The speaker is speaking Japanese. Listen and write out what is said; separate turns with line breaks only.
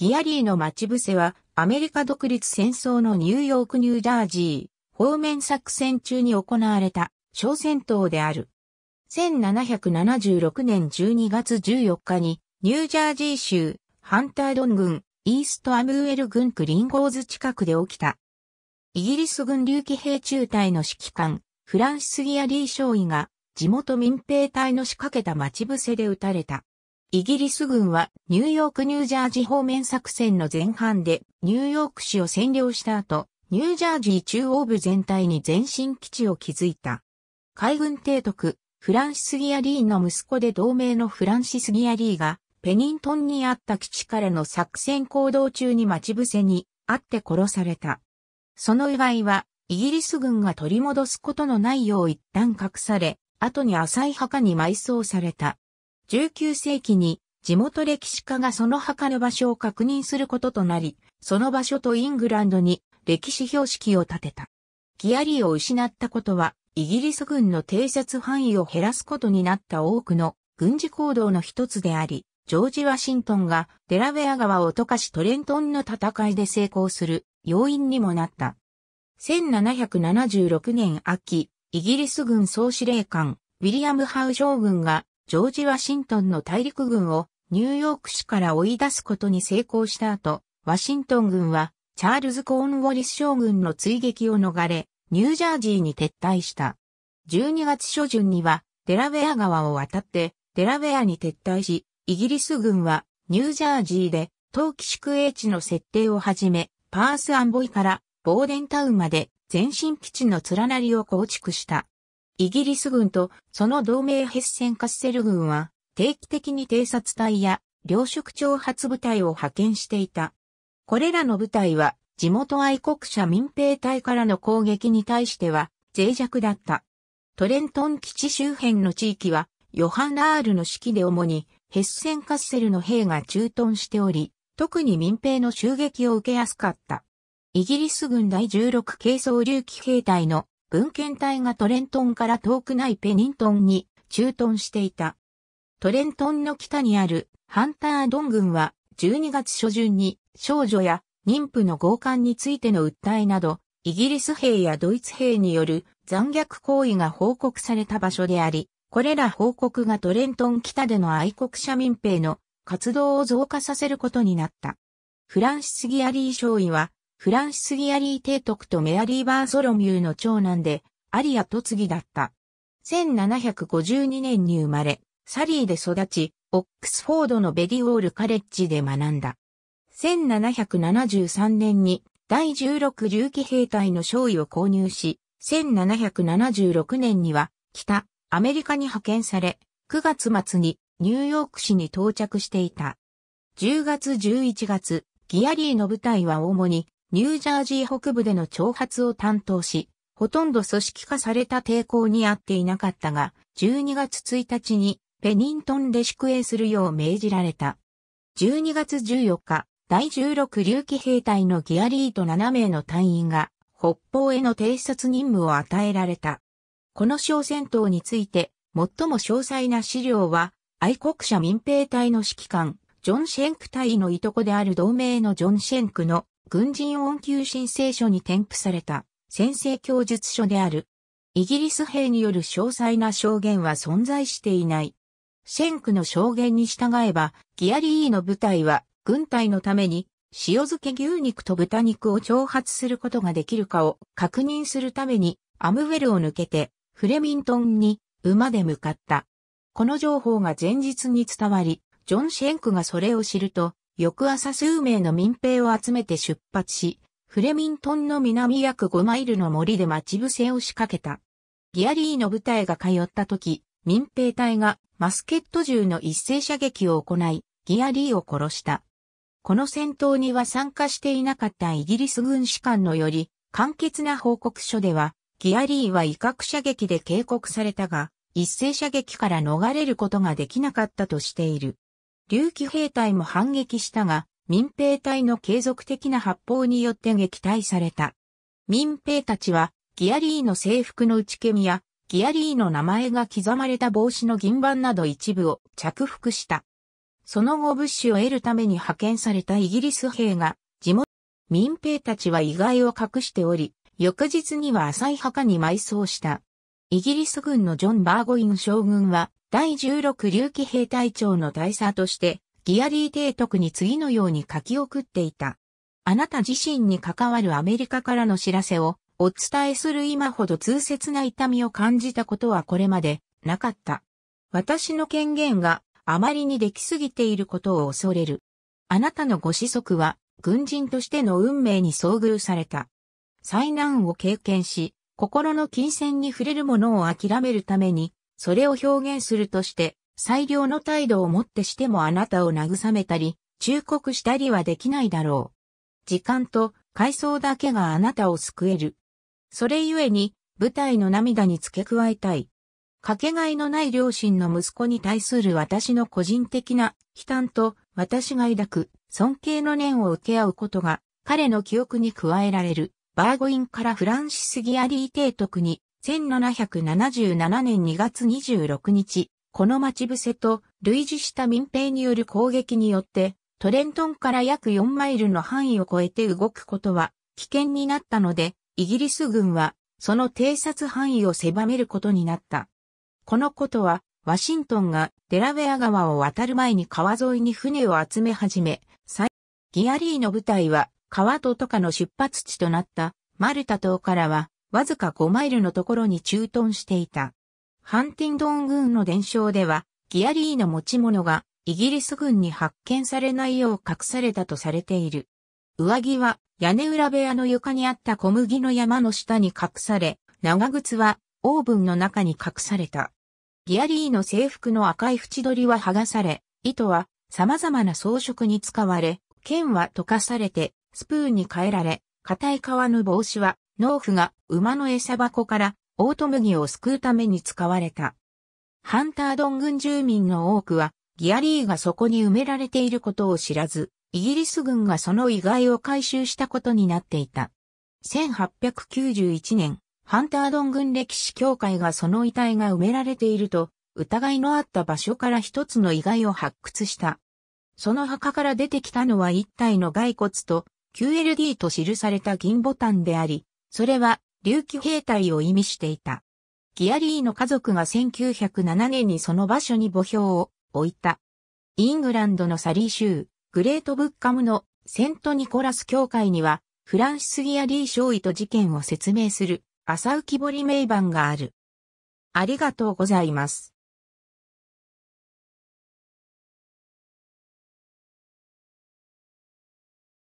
ギアリーの待ち伏せは、アメリカ独立戦争のニューヨーク・ニュージャージー方面作戦中に行われた小戦闘である。1776年12月14日に、ニュージャージー州、ハンタードン軍、イーストアムウェル軍クリンゴーズ近くで起きた。イギリス軍竜気兵中隊の指揮官、フランシス・ギアリー少尉が、地元民兵隊の仕掛けた待ち伏せで撃たれた。イギリス軍はニューヨーク・ニュージャージ方面作戦の前半でニューヨーク市を占領した後、ニュージャージー中央部全体に前進基地を築いた。海軍提督、フランシス・ギアリーの息子で同盟のフランシス・ギアリーが、ペニントンにあった基地からの作戦行動中に待ち伏せに会って殺された。その祝いは、イギリス軍が取り戻すことのないよう一旦隠され、後に浅い墓に埋葬された。19世紀に地元歴史家がその墓の場所を確認することとなり、その場所とイングランドに歴史標識を立てた。ギアリーを失ったことは、イギリス軍の偵察範囲を減らすことになった多くの軍事行動の一つであり、ジョージ・ワシントンがデラウェア川を溶かしトレントンの戦いで成功する要因にもなった。1776年秋、イギリス軍総司令官、ウィリアム・ハウ将軍がジョージ・ワシントンの大陸軍をニューヨーク市から追い出すことに成功した後、ワシントン軍はチャールズ・コーンウォリス将軍の追撃を逃れ、ニュージャージーに撤退した。12月初旬にはデラウェア川を渡ってデラウェアに撤退し、イギリス軍はニュージャージーで冬季宿営地の設定をはじめ、パース・アンボイからボーデンタウンまで全身基地の連なりを構築した。イギリス軍とその同盟ヘッセンカッセル軍は定期的に偵察隊や領職挑発部隊を派遣していた。これらの部隊は地元愛国者民兵隊からの攻撃に対しては脆弱だった。トレントン基地周辺の地域はヨハン・ラールの指揮で主にヘッセンカッセルの兵が駐屯しており、特に民兵の襲撃を受けやすかった。イギリス軍第16軽装竜騎兵隊の文献隊がトレントンから遠くないペニントンに駐屯していた。トレントンの北にあるハンタードン軍は12月初旬に少女や妊婦の強姦についての訴えなど、イギリス兵やドイツ兵による残虐行為が報告された場所であり、これら報告がトレントン北での愛国者民兵の活動を増加させることになった。フランシス・ギアリー少尉はフランシス・ギアリー提督とメアリー・バーソロミューの長男で、アリアと次だった。1752年に生まれ、サリーで育ち、オックスフォードのベディウォールカレッジで学んだ。1773年に第16銃騎兵隊の勝利を購入し、1776年には北アメリカに派遣され、9月末にニューヨーク市に到着していた。10月11月、ギアリーの部隊は主にニュージャージー北部での挑発を担当し、ほとんど組織化された抵抗にあっていなかったが、12月1日にペニントンで宿営するよう命じられた。12月14日、第16流騎兵隊のギアリート7名の隊員が北方への偵察任務を与えられた。この小戦闘について、最も詳細な資料は、愛国者民兵隊の指揮官、ジョン・シェンク隊のいとこである同盟のジョン・シェンクの軍人恩給申請書に添付された宣誓供述書である。イギリス兵による詳細な証言は存在していない。シェンクの証言に従えば、ギアリーの部隊は軍隊のために塩漬け牛肉と豚肉を挑発することができるかを確認するためにアムウェルを抜けてフレミントンに馬で向かった。この情報が前日に伝わり、ジョン・シェンクがそれを知ると翌朝数名の民兵を集めて出発し、フレミントンの南約5マイルの森で待ち伏せを仕掛けた。ギアリーの部隊が通った時、民兵隊がマスケット銃の一斉射撃を行い、ギアリーを殺した。この戦闘には参加していなかったイギリス軍士官のより、簡潔な報告書では、ギアリーは威嚇射撃で警告されたが、一斉射撃から逃れることができなかったとしている。竜球兵隊も反撃したが、民兵隊の継続的な発砲によって撃退された。民兵たちは、ギアリーの制服の内けみや、ギアリーの名前が刻まれた帽子の銀板など一部を着服した。その後物資を得るために派遣されたイギリス兵が、地元民兵たちは意外を隠しており、翌日には浅い墓に埋葬した。イギリス軍のジョン・バーゴイン将軍は、第16竜騎兵隊長の大佐として、ギアリー提督に次のように書き送っていた。あなた自身に関わるアメリカからの知らせをお伝えする今ほど痛切な痛みを感じたことはこれまでなかった。私の権限があまりにできすぎていることを恐れる。あなたのご子息は軍人としての運命に遭遇された。災難を経験し、心の金銭に触れるものを諦めるためにそれを表現するとして、最良の態度をもってしてもあなたを慰めたり、忠告したりはできないだろう。時間と階層だけがあなたを救える。それゆえに、舞台の涙に付け加えたい。かけがえのない両親の息子に対する私の個人的な悲嘆と私が抱く尊敬の念を受け合うことが彼の記憶に加えられる。バーゴインからフランシス・ギアリー提督に1777年2月26日、この待ち伏せと類似した民兵による攻撃によって、トレントンから約4マイルの範囲を超えて動くことは危険になったので、イギリス軍はその偵察範囲を狭めることになった。このことは、ワシントンがデラウェア川を渡る前に川沿いに船を集め始め、ギアリーの部隊は川戸とかの出発地となったマルタ島からはわずか5マイルのところに駐屯していた。ハンティンドン軍の伝承では、ギアリーの持ち物がイギリス軍に発見されないよう隠されたとされている。上着は屋根裏部屋の床にあった小麦の山の下に隠され、長靴はオーブンの中に隠された。ギアリーの制服の赤い縁取りは剥がされ、糸は様々な装飾に使われ、剣は溶かされて、スプーンに変えられ、硬い革の帽子は農夫が馬の餌箱からオート麦を救うために使われた。ハンタードン軍住民の多くはギアリーがそこに埋められていることを知らず、イギリス軍がその遺骸を回収したことになっていた。1891年、ハンタードン軍歴史協会がその遺体が埋められていると、疑いのあった場所から一つの遺骸を発掘した。その墓から出てきたのは一体の骸骨と QLD と記された銀ボタンであり、それは、琉球兵隊を意味していた。ギアリーの家族が1907年にその場所に墓標を置いた。イングランドのサリー州、グレートブッカムのセントニコラス教会には、フランシス・ギアリー少尉と事件を説明する、朝浮き彫り名板がある。ありがとうございます。